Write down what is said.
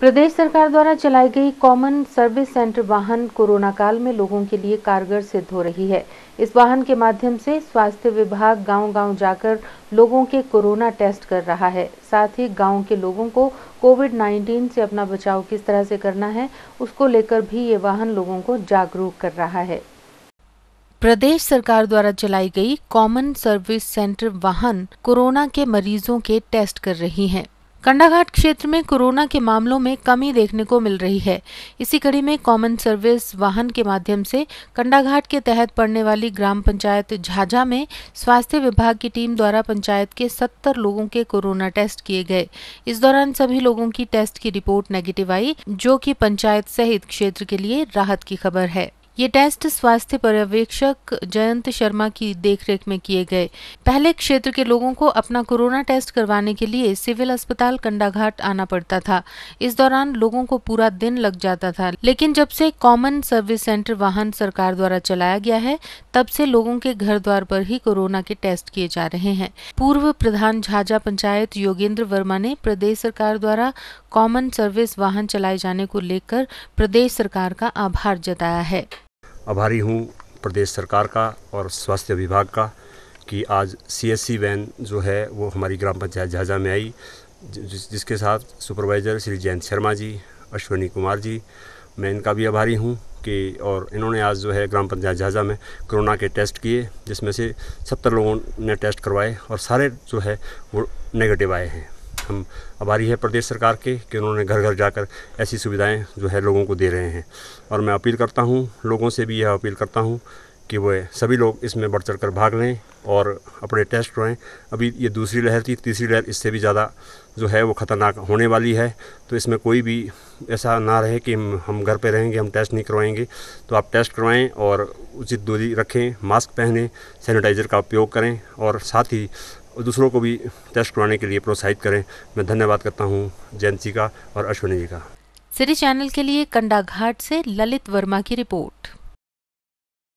प्रदेश सरकार द्वारा चलाई गई कॉमन सर्विस सेंटर वाहन कोरोना काल में लोगों के लिए कारगर सिद्ध हो रही है इस वाहन के माध्यम से स्वास्थ्य विभाग गांव-गांव जाकर लोगों के कोरोना टेस्ट कर रहा है साथ ही गांव के लोगों को कोविड 19 से अपना बचाव किस तरह से करना है उसको लेकर भी ये वाहन लोगों को जागरूक कर रहा है प्रदेश सरकार द्वारा चलाई गई कॉमन सर्विस सेंटर वाहन कोरोना के मरीजों के टेस्ट कर रही है कंडाघाट क्षेत्र में कोरोना के मामलों में कमी देखने को मिल रही है इसी कड़ी में कॉमन सर्विस वाहन के माध्यम से कंडाघाट के तहत पड़ने वाली ग्राम पंचायत झाझा में स्वास्थ्य विभाग की टीम द्वारा पंचायत के 70 लोगों के कोरोना टेस्ट किए गए इस दौरान सभी लोगों की टेस्ट की रिपोर्ट नेगेटिव आई जो कि पंचायत सहित क्षेत्र के लिए राहत की खबर है ये टेस्ट स्वास्थ्य पर्यवेक्षक जयंत शर्मा की देखरेख में किए गए पहले क्षेत्र के लोगों को अपना कोरोना टेस्ट करवाने के लिए सिविल अस्पताल कंडाघाट आना पड़ता था इस दौरान लोगों को पूरा दिन लग जाता था लेकिन जब से कॉमन सर्विस सेंटर वाहन सरकार द्वारा चलाया गया है तब से लोगों के घर द्वार पर ही कोरोना के टेस्ट किए जा रहे हैं पूर्व प्रधान झाझा पंचायत योगेंद्र वर्मा ने प्रदेश सरकार द्वारा कॉमन सर्विस वाहन चलाए जाने को लेकर प्रदेश सरकार का आभार जताया है आभारी हूँ प्रदेश सरकार का और स्वास्थ्य विभाग का कि आज सीएससी वैन जो है वो हमारी ग्राम पंचायत झाझा में आई जिस, जिसके साथ सुपरवाइज़र श्री जयंत शर्मा जी अश्विनी कुमार जी मैं इनका भी आभारी हूँ कि और इन्होंने आज जो है ग्राम पंचायत झाझा में कोरोना के टेस्ट किए जिसमें से सत्तर लोगों ने टेस्ट करवाए और सारे जो है वो नेगेटिव आए हैं हम आभारी है प्रदेश सरकार के कि उन्होंने घर घर जाकर ऐसी सुविधाएं जो है लोगों को दे रहे हैं और मैं अपील करता हूं लोगों से भी यह अपील करता हूं कि वह सभी लोग इसमें बढ़ चढ़ कर भाग लें और अपने टेस्ट करवाएँ अभी ये दूसरी लहर थी तीसरी लहर इससे भी ज़्यादा जो है वो ख़तरनाक होने वाली है तो इसमें कोई भी ऐसा ना रहे कि हम घर पे रहेंगे हम टेस्ट नहीं करवाएंगे तो आप टेस्ट करवाएं और उचित दूरी रखें मास्क पहनें सैनिटाइज़र का उपयोग करें और साथ ही और दूसरों को भी टेस्ट कराने के लिए प्रोत्साहित करें मैं धन्यवाद करता हूँ जयंत का और अश्विनी जी का सिरी चैनल के लिए कंडाघाट से ललित वर्मा की रिपोर्ट